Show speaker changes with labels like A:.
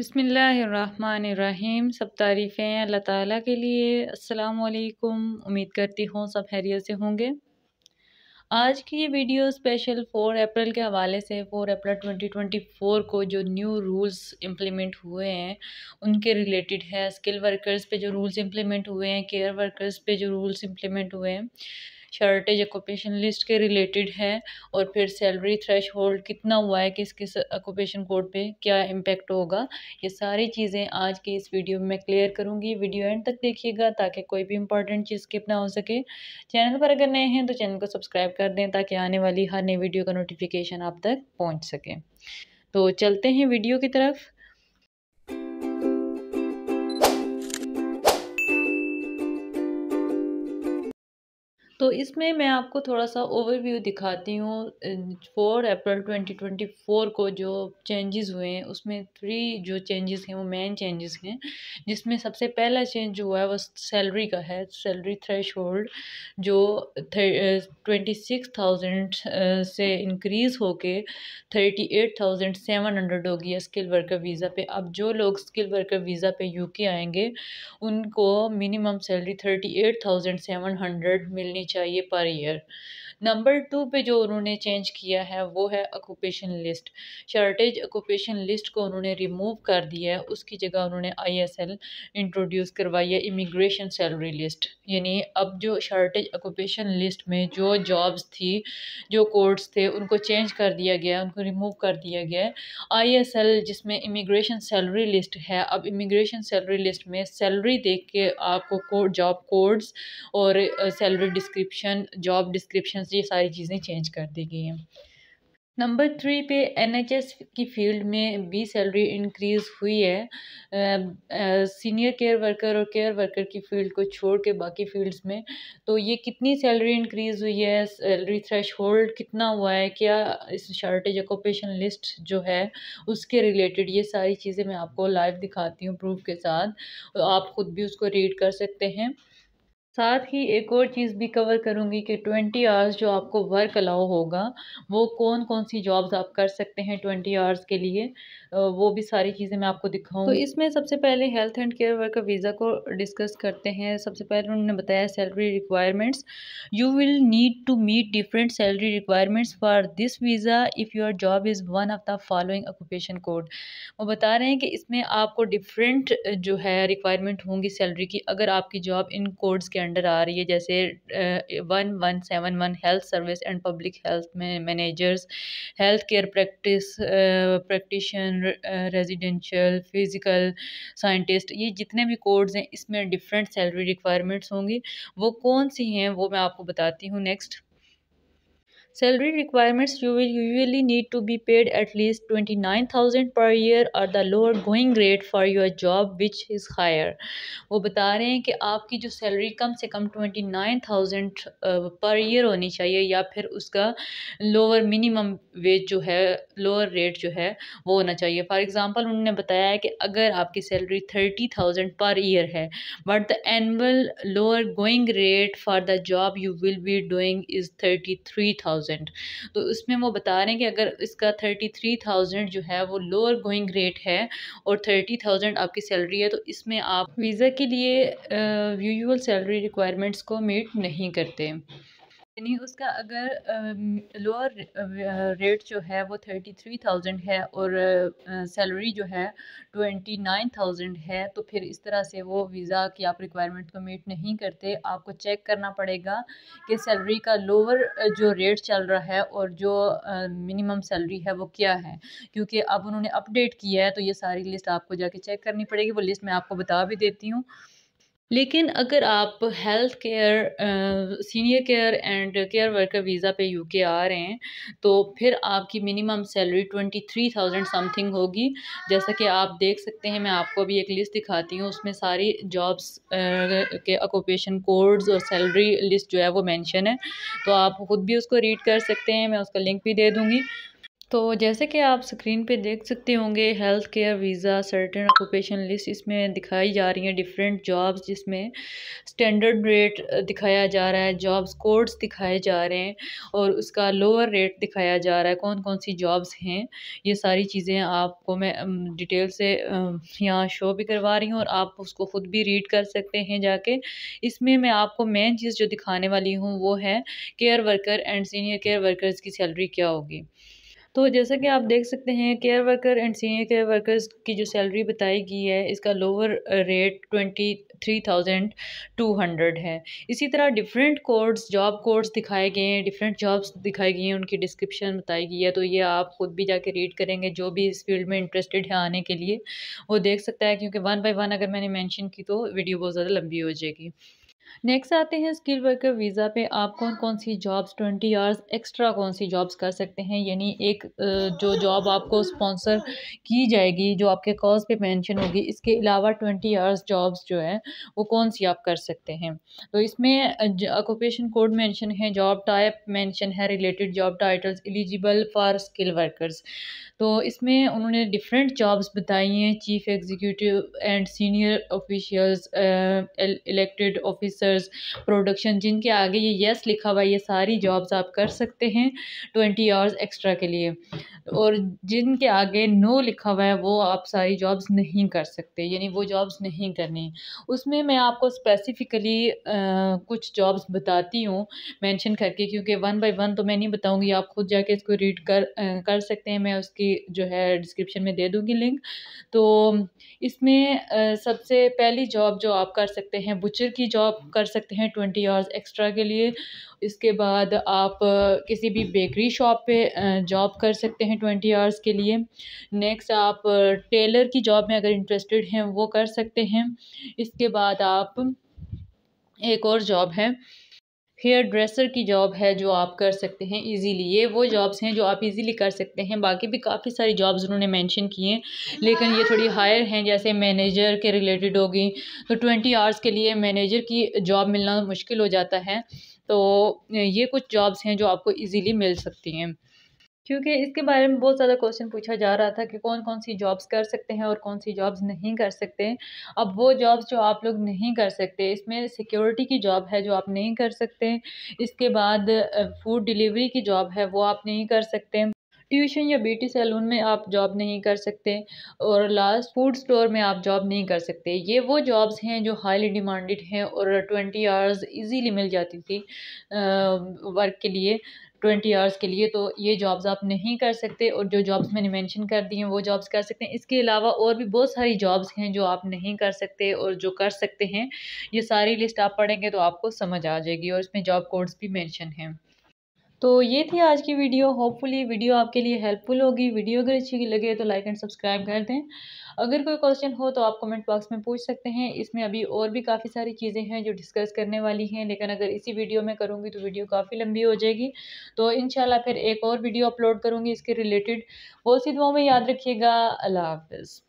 A: बिसमीम सब तारीफ़ें अल्लाह ताला के लिए अस्सलाम वालेकुम उम्मीद करती हूँ सब हैरियत से होंगे आज की ये वीडियो स्पेशल फ़ोर अप्रैल के हवाले से फ़ोर अप्रैल 2024 को जो न्यू रूल्स इम्प्लीमेंट हुए हैं उनके रिलेटेड है स्किल वर्कर्स पे जो रूल्स इम्प्लीमेंट हुए हैं केयर वर्कर्स पे जो रूल्स इम्प्लीमेंट हुए हैं शॉर्टेज ऑक्यूपेशन लिस्ट के रिलेटेड है और फिर सैलरी थ्रेश होल्ड कितना हुआ है किस किस ऑक्यूपेशन कोड पे क्या इम्पेक्ट होगा ये सारी चीज़ें आज की इस वीडियो में मैं क्लियर करूँगी वीडियो एंड तक देखिएगा ताकि कोई भी इंपॉर्टेंट चीज़ स्किप ना हो सके चैनल पर अगर नए हैं तो चैनल को सब्सक्राइब कर दें ताकि आने वाली हर नई वीडियो का नोटिफिकेशन आप तक पहुँच सके तो चलते हैं वीडियो की तरफ तो इसमें मैं आपको थोड़ा सा ओवरव्यू दिखाती हूँ फोर अप्रैल 2024 को जो चेंजेस हुए हैं उसमें थ्री जो चेंजेस हैं वो मेन चेंजेस हैं जिसमें सबसे पहला चेंज जो हुआ है वो सैलरी का है सैलरी थ्रेश होल्ड जो ट्वेंटी सिक्स थाउजेंड से इंक्रीज़ होके thirty eight thousand seven hundred हो गया स्किल वर्कर वीज़ा पे अब जो लोग स्किल वर्कर वीज़ा पे यू आएंगे उनको minimum salary thirty eight thousand seven hundred मिलनी चाहिए पर ईयर नंबर टू पे जो उन्होंने चेंज किया है वो है occupation list shortage occupation list को उन्होंने रिमूव कर दिया है उसकी जगह उन्होंने आईएसएल इंट्रोड्यूस करवाई है इमिग्रेशन सैलरी लिस्ट यानी अब जो शॉर्टेज ऑक्यूपेशन लिस्ट में जो जॉब्स थी जो कोर्ट्स थे उनको चेंज कर दिया गया उनको रिमूव कर दिया गया है आई जिसमें इमिग्रेशन सैलरी लिस्ट है अब इमिग्रेशन सैलरी लिस्ट में सैलरी देख के आपको जॉब कोड्स और सैलरी डिस्क्रिप्शन जॉब डिस्क्रिप्शन ये सारी चीज़ें चेंज कर दी गई हैं नंबर थ्री पे एनएचएस की फील्ड में भी सैलरी इंक्रीज़ हुई है सीनियर केयर वर्कर और केयर वर्कर की फील्ड को छोड़ के बाकी फील्ड्स में तो ये कितनी सैलरी इंक्रीज़ हुई है सैलरी थ्रेश होल्ड कितना हुआ है क्या इस शार्टेज ऑकोपेशन लिस्ट जो है उसके रिलेटेड ये सारी चीज़ें मैं आपको लाइव दिखाती हूँ प्रूफ के साथ आप ख़ुद भी उसको रीड कर सकते हैं साथ ही एक और चीज़ भी कवर करूँगी कि ट्वेंटी आवर्स जो आपको वर्क अलाउ होगा वो कौन कौन सी जॉब्स आप कर सकते हैं ट्वेंटी आवर्स के लिए वो भी सारी चीज़ें मैं आपको दिखाऊंगी तो इसमें सबसे पहले health and care worker visa को डिस्कस करते हैं सबसे पहले उन्होंने बताया salary requirements you will need to meet different salary requirements for this visa if your job is one of the following occupation code वो बता रहे हैं कि इसमें आपको डिफरेंट जो है रिक्वायरमेंट होंगी सैलरी की अगर आपकी जॉब इन कोड्स के अंडर आ रही है जैसे one one seven one health service and public health में managers health care practice practitioner residential physical scientist ये जितने भी कोर्स हैं इसमें डिफरेंट सैलरी रिक्वायरमेंट्स होंगी वो कौन सी हैं वो मैं आपको बताती हूँ next salary requirements you will usually need to be paid at least twenty nine thousand per year और the lower going rate for your job which is higher वो बता रहे हैं कि आपकी जो सैलरी कम से कम twenty nine thousand per year होनी चाहिए या फिर उसका लोअर मिनिमम वेज जो है लोअर रेट जो है वो होना चाहिए फॉर एग्ज़ाम्पल उन्होंने बताया है कि अगर आपकी salary thirty thousand per year है but the annual lower going rate for the job you will be doing is thirty three thousand thousand तो उसमें वो बता रहे हैं कि अगर इसका थर्टी थ्री थाउजेंड जो है वो लोअर गोइंग रेट है और थर्टी थाउजेंड आपकी सैलरी है तो इसमें आप वीज़ा के लिए यूजल सैलरी रिक्वायरमेंट्स को मीट नहीं करते यानी उसका अगर लोअर रेट जो है वो थर्टी थ्री थाउजेंड है और सैलरी जो है ट्वेंटी नाइन थाउजेंड है तो फिर इस तरह से वो वीज़ा की आप रिक्वायरमेंट को मीट नहीं करते आपको चेक करना पड़ेगा कि सैलरी का लोअर जो रेट चल रहा है और जो मिनिमम सैलरी है वो क्या है क्योंकि अब उन्होंने अपडेट किया है तो ये सारी लिस्ट आपको जाके चेक करनी पड़ेगी वो लिस्ट मैं आपको बता भी देती हूँ लेकिन अगर आप health care senior care and care worker visa पे यूके आ रहे हैं तो फिर आपकी minimum salary twenty three thousand something होगी जैसा कि आप देख सकते हैं मैं आपको अभी एक लिस्ट दिखाती हूँ उसमें सारी जॉब्स के ऑक्यूपेशन कोड्स और सैलरी लिस्ट जो है वो मेंशन है तो आप ख़ुद भी उसको रीड कर सकते हैं मैं उसका लिंक भी दे दूँगी तो जैसे कि आप स्क्रीन पे देख सकते होंगे health care visa certain occupation list इसमें दिखाई जा रही हैं डिफरेंट जॉब्स जिसमें स्टैंडर्ड रेट दिखाया जा रहा है जॉब्स कोड्स दिखाए जा रहे हैं और उसका लोअर रेट दिखाया जा रहा है कौन कौन सी जॉब्स हैं ये सारी चीज़ें आपको मैं डिटेल से यहाँ शो भी करवा रही हूँ और आप उसको ख़ुद भी रीड कर सकते हैं जाके इसमें मैं आपको मेन चीज़ जो दिखाने वाली हूँ वो है care worker and senior care workers की सैलरी क्या होगी तो जैसा कि आप देख सकते हैं care worker and senior care workers की जो सैलरी बताई गई है इसका lower rate twenty three thousand two hundred है इसी तरह डिफरेंट कोर्स जॉब कोर्स दिखाए गए हैं डिफरेंट जॉब्स दिखाई गई हैं उनकी डिस्क्रिप्शन बताई गई है तो ये आप ख़ुद भी जाके रीड करेंगे जो भी इस फील्ड में इंटरेस्टेड है आने के लिए वो देख सकता है क्योंकि वन बाई वन अगर मैंने मैंशन की तो वीडियो बहुत ज़्यादा लंबी हो जाएगी नेक्स्ट आते हैं स्किल वर्कर वीज़ा पे आप कौन कौन सी जॉब्स ट्वेंटी आवर्स एक्स्ट्रा कौन सी जॉब्स कर सकते हैं यानी एक जो जॉब आपको स्पॉन्सर की जाएगी जो आपके कॉज पे मेंशन होगी इसके अलावा ट्वेंटी आवर्स जॉब्स जो है वो कौन सी आप कर सकते हैं तो इसमें ऑक्यूपेशन कोड मेंशन है जॉब टाइप मेंशन है related job titles eligible for skill workers तो इसमें उन्होंने डिफरेंट जॉब्स बताई हैं chief executive and senior officials elected office producers production जिनके आगे ये येस लिखा हुआ है ये सारी जॉब्स आप कर सकते हैं ट्वेंटी आवर्स एक्स्ट्रा के लिए और जिनके आगे नो लिखा हुआ है वो आप सारी जॉब्स नहीं कर सकते यानी वो जॉब्स नहीं करनी उसमें मैं आपको स्पेसिफ़िकली कुछ जॉब्स बताती हूँ मैंशन करके क्योंकि वन बाई वन तो मैं नहीं बताऊँगी आप खुद जाके इसको रीड कर आ, कर सकते हैं मैं उसकी जो है डिस्क्रिप्शन में दे दूँगी लिंक तो इसमें आ, सबसे पहली जॉब जो आप कर सकते हैं बुचर की जॉब कर सकते हैं ट्वेंटी आवर्स एक्स्ट्रा के लिए इसके बाद आप किसी भी बेकरी शॉप पे जॉब कर सकते हैं ट्वेंटी आवर्स के लिए नेक्स्ट आप टेलर की जॉब में अगर इंटरेस्टेड हैं वो कर सकते हैं इसके बाद आप एक और जॉब है हेयर ड्रेसर की जॉब है जो आप कर सकते हैं इजीली ये वो जॉब्स हैं जो आप इजीली कर सकते हैं बाकी भी काफ़ी सारी जॉब्स उन्होंने मेंशन की हैं लेकिन ये थोड़ी हायर हैं जैसे मैनेजर के रिलेटेड होगी तो ट्वेंटी आवर्स के लिए मैनेजर की जॉब मिलना मुश्किल हो जाता है तो ये कुछ जॉब्स हैं जो आपको ईज़िली मिल सकती हैं क्योंकि इसके बारे में बहुत ज़्यादा क्वेश्चन पूछा जा रहा था कि कौन कौन सी जॉब्स कर सकते हैं और कौन सी जॉब्स नहीं कर सकते अब वो जॉब्स जो आप लोग नहीं कर सकते इसमें सिक्योरिटी की जॉब है जो आप नहीं कर सकते इसके बाद फूड डिलीवरी की जॉब है वो आप नहीं कर सकते ट्यूशन या ब्यूटी सैलून में आप जॉब नहीं कर सकते और लास्ट फूड स्टोर में आप जॉब नहीं कर सकते ये वो जॉब्स हैं जो हाईली डिमांडेड हैं और ट्वेंटी आवर्स इजीली मिल जाती थी वर्क के लिए ट्वेंटी आवर्स के लिए तो ये जॉब्स आप नहीं कर सकते और जो जॉब्स मैंने मेंशन कर दी हैं वो जॉब्स कर सकते हैं इसके अलावा और भी बहुत सारी जॉब्स हैं जो आप नहीं कर सकते और जो कर सकते हैं ये सारी लिस्ट आप पढ़ेंगे तो आपको समझ आ जाएगी और इसमें जॉब कोड्स भी मैंशन हैं तो ये थी आज की वीडियो होपफुली वीडियो आपके लिए हेल्पफुल होगी वीडियो अगर अच्छी लगे तो लाइक एंड सब्सक्राइब कर दें अगर कोई क्वेश्चन हो तो आप कमेंट बॉक्स में पूछ सकते हैं इसमें अभी और भी काफ़ी सारी चीज़ें हैं जो डिस्कस करने वाली हैं लेकिन अगर इसी वीडियो में करूँगी तो वीडियो काफ़ी लंबी हो जाएगी तो इन फिर एक और वीडियो अपलोड करूँगी इसके रिलेटेड बहुत सी दुआओं में याद रखिएगा अल्लाह हाफिज़